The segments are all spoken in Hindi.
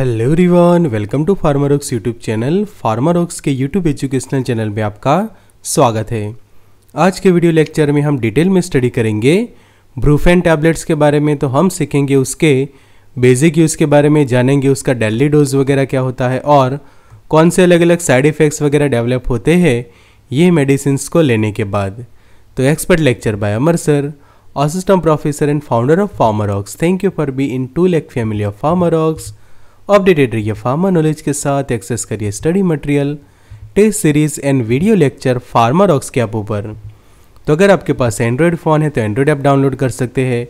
hello everyone welcome to Pharmarocks YouTube channel Pharmarocks के यूट्यूब एजुकेशनल चैनल में आपका स्वागत है आज के वीडियो लेक्चर में हम डिटेल में स्टडी करेंगे ब्रूफेन टैबलेट्स के बारे में तो हम सीखेंगे उसके बेसिक यूज़ के बारे में जानेंगे उसका डेली डोज वगैरह क्या होता है और कौन से अलग अलग साइड इफ़ेक्ट्स वगैरह डेवलप होते हैं ये मेडिसिन को लेने के बाद तो expert lecture by Amar sir assistant professor and founder of ox thank you for being to lake family of ox updated रहिए फार्मा नॉलेज के साथ एक्सेस करिए study material test series and video lecture pharma rocks के ऐप ऊपर तो अगर आपके पास एंड्रॉयड फ़ोन है तो एंड्रॉयड ऐप डाउनलोड कर सकते हैं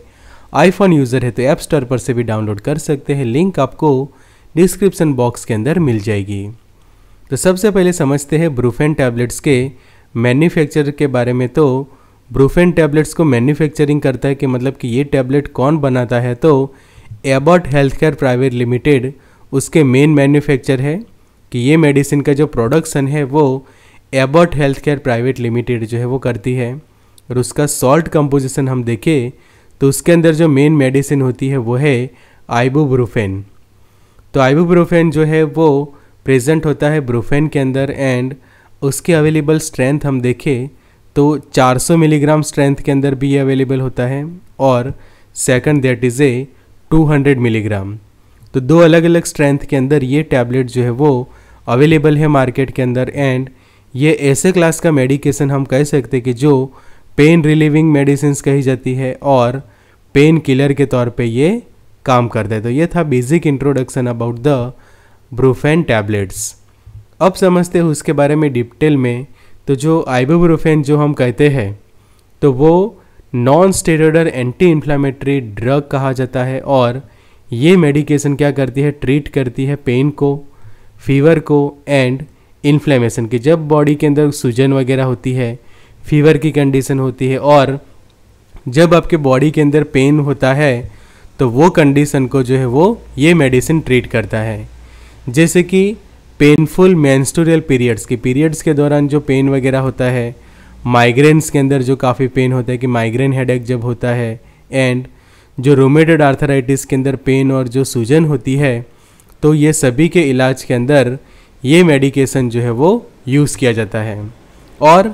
आईफोन यूज़र है तो ऐप स्टोर पर से भी डाउनलोड कर सकते हैं लिंक आपको डिस्क्रिप्सन बॉक्स के अंदर मिल जाएगी तो सबसे पहले समझते हैं ब्रूफेन टैबलेट्स के मैन्युफैक्चर के बारे में तो ब्रूफेन टैबलेट्स को मैन्युफैक्चरिंग करता है कि मतलब कि ये टैबलेट कौन बनाता है तो Abbott health care private limited उसके मेन मैन्युफैक्चर है कि ये मेडिसिन का जो प्रोडक्शन है वो Abbott health care private limited जो है वो करती है और उसका सॉल्ट कंपोजिशन हम देखें तो उसके अंदर जो मेन मेडिसिन होती है वो है आइबूब्रूफेन तो आइबूब्रूफेन जो है वो प्रेजेंट होता है ब्रूफेन के अंदर एंड उसकी अवेलेबल स्ट्रेंथ हम देखें तो 400 मिलीग्राम स्ट्रेंथ के अंदर भी ये अवेलेबल होता है और second that is a 200 milligram तो दो अलग अलग स्ट्रेंथ के अंदर ये टैबलेट जो है वो अवेलेबल है मार्केट के अंदर एंड ये ऐसे क्लास का मेडिकेशन हम कह सकते हैं कि जो पेन रिलीविंग मेडिसिन कही जाती है और पेन किलर के तौर पे ये काम करता है तो ये था basic introduction about the Brufen tablets अब समझते हैं उसके बारे में डिटेल में तो जो आइबोब्रोफेन जो हम कहते हैं तो वो non steroidal anti inflammatory drug कहा जाता है और ये मेडिकेशन क्या करती है ट्रीट करती है पेन को फीवर को एंड इन्फ्लेमेशन की जब बॉडी के अंदर सूजन वगैरह होती है फीवर की कंडीशन होती है और जब आपके बॉडी के अंदर पेन होता है तो वो कंडीशन को जो है वो ये मेडिसिन ट्रीट करता है जैसे कि पेनफुल मैंस्टोरियल पीरियड्स के पीरियड्स के दौरान जो पेन वगैरह होता है माइग्रेन्स के अंदर जो काफ़ी पेन होता है कि माइग्रेन हेडेक जब होता है एंड जो रोमेटेड आर्थराइटिस के अंदर पेन और जो सूजन होती है तो ये सभी के इलाज के अंदर ये मेडिकेशन जो है वो यूज़ किया जाता है और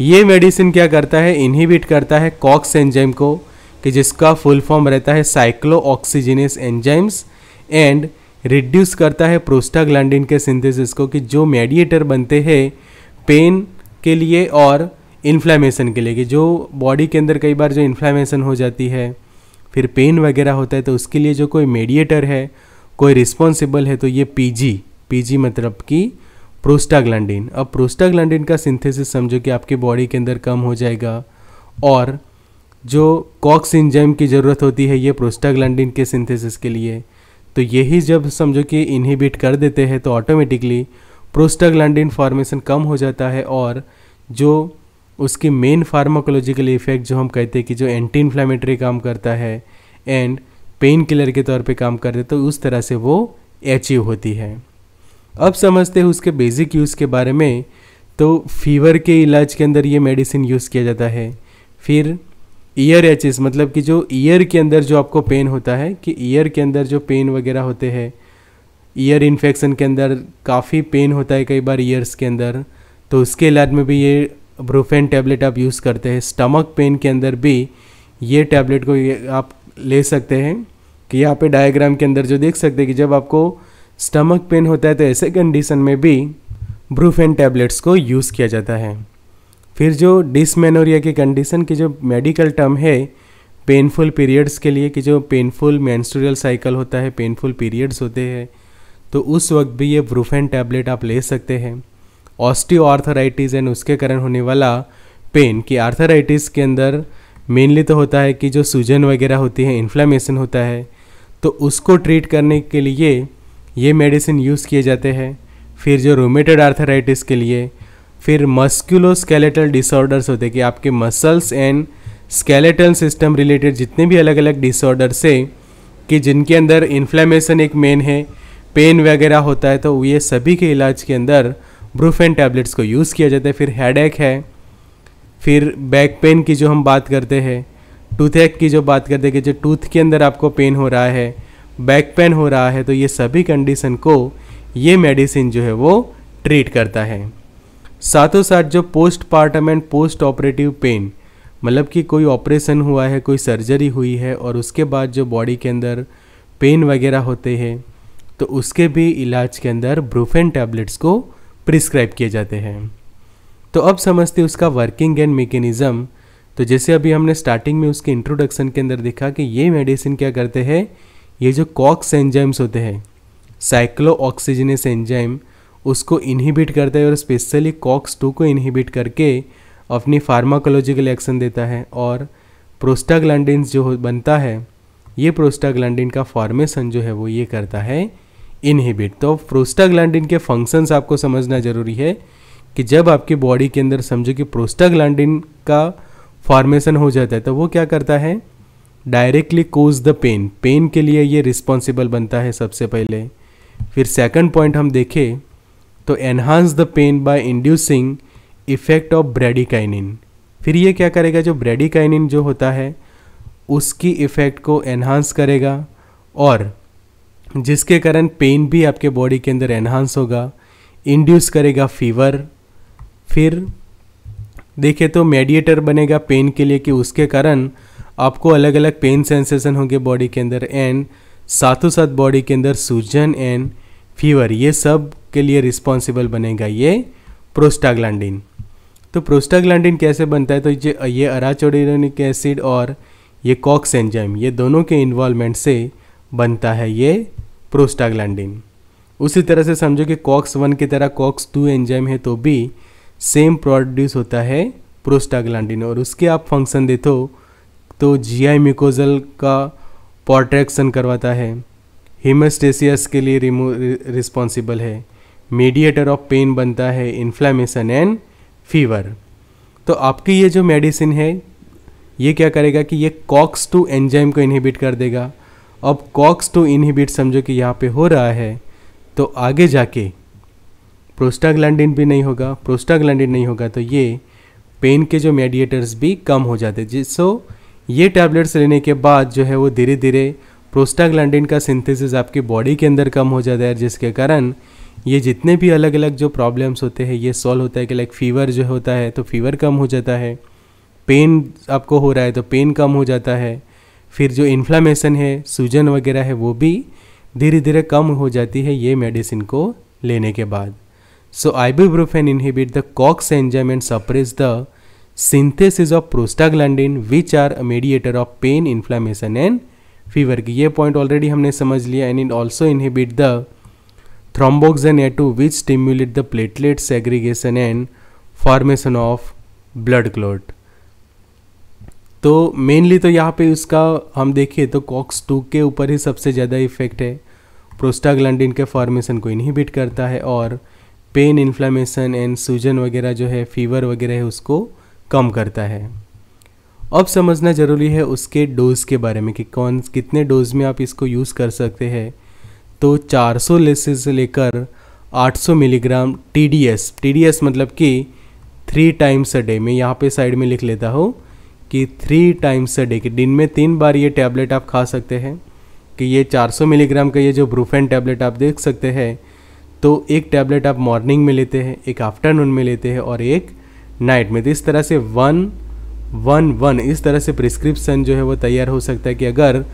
ये मेडिसिन क्या करता है इनहिबिट करता है कॉक्स एंजाइम को कि जिसका फुल फॉर्म रहता है cyclo oxygenase enzymes and reduce करता है प्रोस्टाग्लैंडिन के सिंथेसिस को कि जो मेडिएटर बनते हैं पेन के लिए और इन्फ्लामेशन के लिए कि जो बॉडी के अंदर कई बार जो इन्फ्लामेशन हो जाती है फिर पेन वगैरह होता है तो उसके लिए जो कोई मेडिएटर है कोई रिस्पॉन्सिबल है तो ये पीजी पीजी मतलब कि प्रोस्टाग्लैंडिन अब प्रोस्टाग्लैंडिन का सिंथेसिस समझो कि आपके बॉडी के अंदर कम हो जाएगा और जो कॉक्स इंजाइम की ज़रूरत होती है ये प्रोस्टाग्लैंडिन के सिंथेसिस के लिए तो यही जब समझो कि इनहिबिट कर देते हैं तो ऑटोमेटिकली प्रोस्टाग्लैंडिन फॉर्मेशन कम हो जाता है और जो उसके मेन फार्माकोलॉजिकल इफ़ेक्ट जो हम कहते हैं कि जो एंटी इन्फ्लामेटरी काम करता है एंड पेन किलर के तौर पे काम करते तो उस तरह से वो अचीव e होती है अब समझते हैं उसके बेसिक यूज़ के बारे में तो फीवर के इलाज के अंदर ये मेडिसिन यूज़ किया जाता है फिर ईयर एचिस e मतलब कि जो ईयर के अंदर जो आपको पेन होता है कि ईयर के अंदर जो पेन वगैरह होते हैं ईयर इन्फेक्शन के अंदर काफ़ी पेन होता है कई बार ईयर्स के अंदर तो उसके इलाज में भी ये ब्रूफेन टैबलेट आप यूज़ करते हैं स्टमक पेन के अंदर भी ये टैबलेट को ये आप ले सकते हैं कि यहाँ पे डायग्राम के अंदर जो देख सकते हैं कि जब आपको स्टमक पेन होता है तो ऐसे कंडीशन में भी ब्रूफेन टैबलेट्स को यूज़ किया जाता है फिर जो डिसमेनोरिया के कंडीशन की जो मेडिकल टर्म है पेनफुल पीरियड्स के लिए कि जो पेनफुल मैंस्टोरियल साइकिल होता है पेनफुल पीरियड्स होते हैं तो उस वक्त भी ये ब्रूफेन टैबलेट आप ले सकते हैं ऑस्टियोआर्थराइटिस एंड उसके कारण होने वाला पेन कि आर्थराइटिस के अंदर मेनली तो होता है कि जो सूजन वगैरह होती है इन्फ्लामेशन होता है तो उसको ट्रीट करने के लिए ये मेडिसिन यूज़ किए जाते हैं फिर जो रोमेटेड आर्थराइटिस के लिए फिर मस्क्यूलोस्केलेटल डिसऑर्डर्स होते हैं कि आपके muscles and skeletal system related जितने भी अलग अलग डिसऑर्डर्स है कि जिनके अंदर इन्फ्लामेशन एक मेन है पेन वगैरह होता है तो ये सभी के इलाज के अंदर ब्रूफेन टैबलेट्स को यूज़ किया जाता है फिर हेड है फिर बैक पेन की जो हम बात करते हैं टूथ की जो बात करते हैं कि जो टूथ के अंदर आपको पेन हो रहा है बैक पेन हो रहा है तो ये सभी कंडीशन को ये मेडिसिन जो है वो ट्रीट करता है साथों साथ जो post partum and post operative pain मतलब कि कोई ऑपरेशन हुआ है कोई सर्जरी हुई है और उसके बाद जो बॉडी के अंदर पेन वगैरह होते हैं तो उसके भी इलाज के अंदर ब्रूफेन टैबलेट्स को प्रिस्क्राइब किए जाते हैं तो अब समझते उसका वर्किंग एंड मेकेनिज़म तो जैसे अभी हमने स्टार्टिंग में उसके इंट्रोडक्शन के अंदर देखा कि ये मेडिसिन क्या करते हैं ये जो कॉक्स एंजाइम्स होते हैं साइक्लो ऑक्सीजनस एंजाइम उसको इनहिबिट करता है और स्पेशली कॉक्स टू को इनहिबिट करके अपनी फार्माकोलॉजिकल एक्शन देता है और प्रोस्टाग्लैंडिन जो बनता है ये प्रोस्टाग्लैंडिन का फॉर्मेशन जो है वो ये करता है इनहिबिट तो प्रोस्टाग्लैंडिन के फंक्शंस आपको समझना ज़रूरी है कि जब आपके बॉडी के अंदर समझो कि प्रोस्टाग्लैंडिन का फॉर्मेशन हो जाता है तो वो क्या करता है directly cause the pain pain के लिए ये रिस्पॉन्सिबल बनता है सबसे पहले फिर सेकंड पॉइंट हम देखें तो enhance the pain by inducing effect of bradykinin फिर ये क्या करेगा जो ब्रेडिकाइनिन जो होता है उसकी इफ़ेक्ट को एनहांस करेगा और जिसके कारण पेन भी आपके बॉडी के अंदर एनहांस होगा इंड्यूस करेगा फीवर फिर देखिए तो मेडिएटर बनेगा पेन के लिए कि उसके कारण आपको अलग अलग पेन सेंसेशन होंगे बॉडी के अंदर एंड साथों साथ बॉडी के अंदर सूजन एंड फीवर ये सब के लिए रिस्पॉन्सिबल बनेगा ये प्रोस्टाग्लैंडिन तो प्रोस्टाग्लैंडिन कैसे बनता है तो ये ये अराचोडिक एसिड और ये कॉक्स एंजाइम ये दोनों के इन्वॉल्वमेंट से बनता है ये प्रोस्टाग्लैंडिन उसी तरह से समझो कि कॉक्स वन की तरह कॉक्स टू एंजाइम है तो भी सेम प्रोड्यूस होता है प्रोस्टाग्लैंडिन और उसके आप फंक्शन दे तो, तो आई म्यूकोजल का पॉट्रैक्शन करवाता है हिमस्टेसियस के लिए रिमो रिस्पॉन्सिबल है मीडिएटर ऑफ पेन बनता है इन्फ्लामेशन एंड फीवर तो आपकी ये जो मेडिसिन है ये क्या करेगा कि ये कॉक्स टू एंजाइम को इनहिबिट कर देगा अब कॉक्स टू इनहिबिट समझो कि यहाँ पे हो रहा है तो आगे जाके प्रोस्टाग्लैंडिन भी नहीं होगा प्रोस्टाग्लैंडिन नहीं होगा तो ये पेन के जो मेडिएटर्स भी कम हो जाते जिस सो ये टैबलेट्स लेने के बाद जो है वो धीरे धीरे प्रोस्टाग्लैंडिन का सिंथेसिस आपकी बॉडी के अंदर कम हो जाता है जिसके कारण ये जितने भी अलग अलग जो प्रॉब्लम्स होते हैं ये सॉल्व होता है कि लाइक फीवर जो होता है तो फीवर कम हो जाता है पेन आपको हो रहा है तो पेन कम हो जाता है फिर जो इन्फ्लामेशन है सूजन वगैरह है वो भी धीरे धीरे कम हो जाती है ये मेडिसिन को लेने के बाद so ibuprofen inhibit the COX enzyme and suppress the synthesis of prostaglandin which are a mediator of pain inflammation and fever की ये पॉइंट ऑलरेडी हमने समझ लिया and it also inhibit the thromboxane A two which stimulate the platelets aggregation and formation of blood clot तो मेनली तो यहाँ पे उसका हम देखिए तो कॉक्स टू के ऊपर ही सबसे ज़्यादा इफेक्ट है प्रोस्टाग्लैंडिन के फॉर्मेशन को इनहिबिट करता है और पेन इन्फ्लामेशन एंड सूजन वगैरह जो है फीवर वगैरह है उसको कम करता है अब समझना ज़रूरी है उसके डोज़ के बारे में कि कौन कितने डोज में आप इसको यूज़ कर सकते हैं तो 400 लेसेस से लेकर 800 milligram T D S T D S मतलब कि थ्री टाइम्स अ डे मैं यहाँ पे साइड में लिख लेता हूँ कि थ्री टाइम्स अ डे कि दिन में तीन बार ये टैबलेट आप खा सकते हैं कि ये 400 मिलीग्राम का ये जो ब्रूफेन टैबलेट आप देख सकते हैं तो एक टैबलेट आप मॉर्निंग में लेते हैं एक आफ्टरनून में लेते हैं और एक नाइट में तो इस तरह से वन वन वन इस तरह से प्रिस्क्रिप्सन जो है वो तैयार हो सकता है कि अगर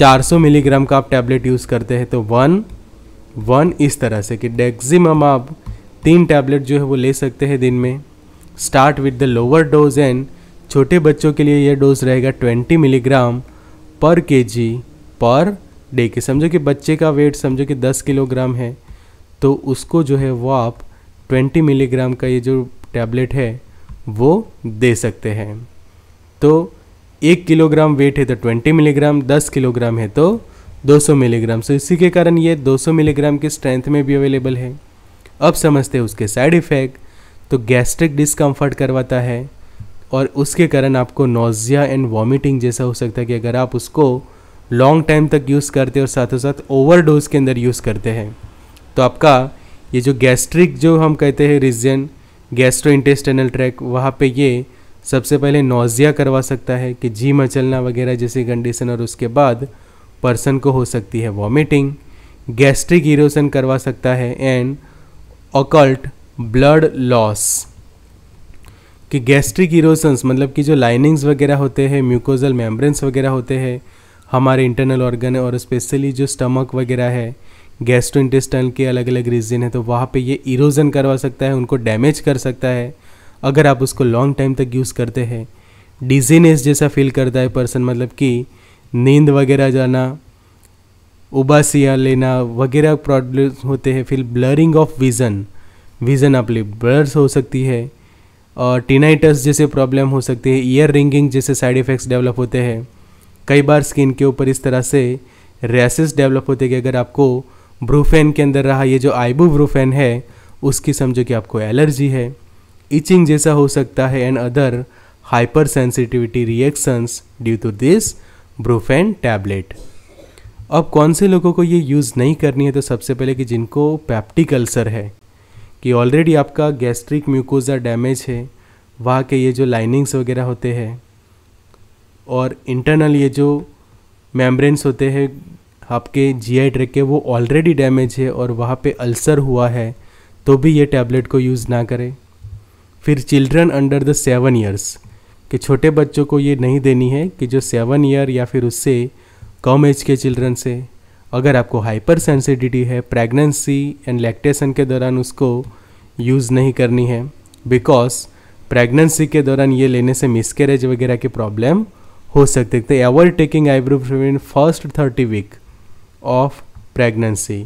400 मिलीग्राम का आप टैबलेट यूज़ करते हैं तो वन वन इस तरह से कि मैक्सिमम आप तीन टैबलेट जो है वो ले सकते हैं दिन में start with the lower dose and छोटे बच्चों के लिए यह डोज रहेगा 20 मिलीग्राम पर के जी पर डे के समझो कि बच्चे का वेट समझो कि 10 किलोग्राम है तो उसको जो है वो आप 20 मिलीग्राम का ये जो टैबलेट है वो दे सकते हैं तो एक किलोग्राम वेट है तो 20 मिलीग्राम 10 किलोग्राम है तो 200 मिलीग्राम सो इसी के कारण ये 200 मिलीग्राम की स्ट्रेंथ में भी अवेलेबल है अब समझते हैं उसके साइड इफ़ेक्ट तो गैस्ट्रिक डिस्कम्फर्ट करवाता है और उसके कारण आपको नोज़िया एंड वॉमिटिंग जैसा हो सकता है कि अगर आप उसको लॉन्ग टाइम तक यूज़ करते और साथ साथ ओवर के अंदर यूज़ करते हैं तो आपका ये जो गैस्ट्रिक जो हम कहते हैं रीजन गैस्ट्रो इंटेस्टनल ट्रैक वहाँ पे ये सबसे पहले नोज़िया करवा सकता है कि जी मचलना वगैरह जैसी कंडीशन और उसके बाद पर्सन को हो सकती है वॉमिटिंग गैस्ट्रिक इरोसन करवा सकता है एंड ऑकल्ट ब्लड लॉस कि गैस्ट्रिक इरोसन्स मतलब कि जो लाइनिंग्स वगैरह होते हैं म्यूकोजल मेम्ब्रेंस वगैरह होते हैं हमारे इंटरनल ऑर्गन और स्पेशली जो स्टमक वगैरह है गैस्ट्रो इंटेस्टाइन के अलग अलग रीजन है तो वहाँ पे ये इरोजन करवा सकता है उनको डैमेज कर सकता है अगर आप उसको लॉन्ग टाइम तक यूज़ करते हैं डिजीनेस जैसा फील करता है पर्सन मतलब कि नींद वगैरह जाना उबासियाँ लेना वगैरह प्रॉब्लम होते हैं फिर ब्लरिंग ऑफ विज़न विज़न आप ब्लर्स हो सकती है टीनाइटस जैसे प्रॉब्लम हो सकती है ईयर रिंगिंग जैसे साइड इफ़ेक्ट्स डेवलप होते हैं कई बार स्किन के ऊपर इस तरह से रैसेस डेवलप होते हैं कि अगर आपको ब्रूफेन के अंदर रहा ये जो आइबू ब्रूफेन है उसकी समझो कि आपको एलर्जी है इचिंग जैसा हो सकता है and other hyper sensitivity reactions due to this Brufen tablet अब कौन से लोगों को ये यूज़ नहीं करनी है तो सबसे पहले कि जिनको पैप्टिक अल्सर है कि ऑलरेडी आपका गैस्ट्रिक म्यूकोजा डैमेज है वहाँ के ये जो लाइनिंग्स वगैरह होते हैं और इंटरनल ये जो मेम्ब्रेन्स होते हैं आपके आई ट्रैक के वो ऑलरेडी डैमेज है और वहाँ पे अल्सर हुआ है तो भी ये टैबलेट को यूज़ ना करें फिर children under the seven years कि छोटे बच्चों को ये नहीं देनी है कि जो सेवन ईयर या फिर उससे कम एज के चिल्ड्रन से अगर आपको हाइपर सेंसिटिविटी है प्रेगनेंसी एंड लैक्टेशन के दौरान उसको यूज़ नहीं करनी है बिकॉज प्रेगनेंसी के दौरान ये लेने से मिसकेरेज वगैरह के प्रॉब्लम हो सकते थे ever taking ibuprofen first thirty week of pregnancy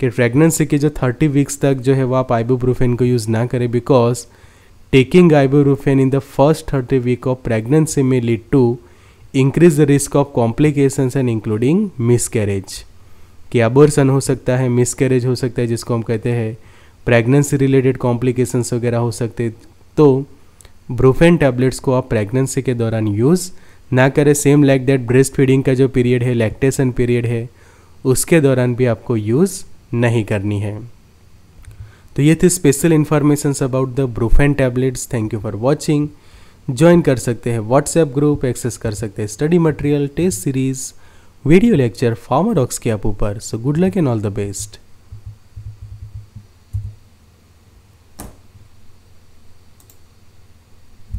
कि प्रेगनेंसी के जो थर्टी वीक्स तक जो है वो आप आइबोब्रूफेन को यूज़ ना करें because taking ibuprofen in the first thirty week of pregnancy में lead to increase the risk of complications and including miscarriage कि अबोर्सन हो सकता है मिसकैरेज हो सकता है जिसको हम कहते हैं प्रेगनेंसी रिलेटेड कॉम्प्लिकेशंस वगैरह हो सकते तो ब्रूफेन टैबलेट्स को आप प्रेगनेंसी के दौरान यूज़ ना करें same like that breast feeding का जो पीरियड है लैक्टेशन पीरियड है उसके दौरान भी आपको यूज़ नहीं करनी है तो ये थी special information about the Brufen tablets thank you for watching join कर सकते हैं व्हाट्सएप ग्रुप एक्सेस कर सकते हैं study material test series video lecture डॉक्स के आप ऊपर so good luck and all the best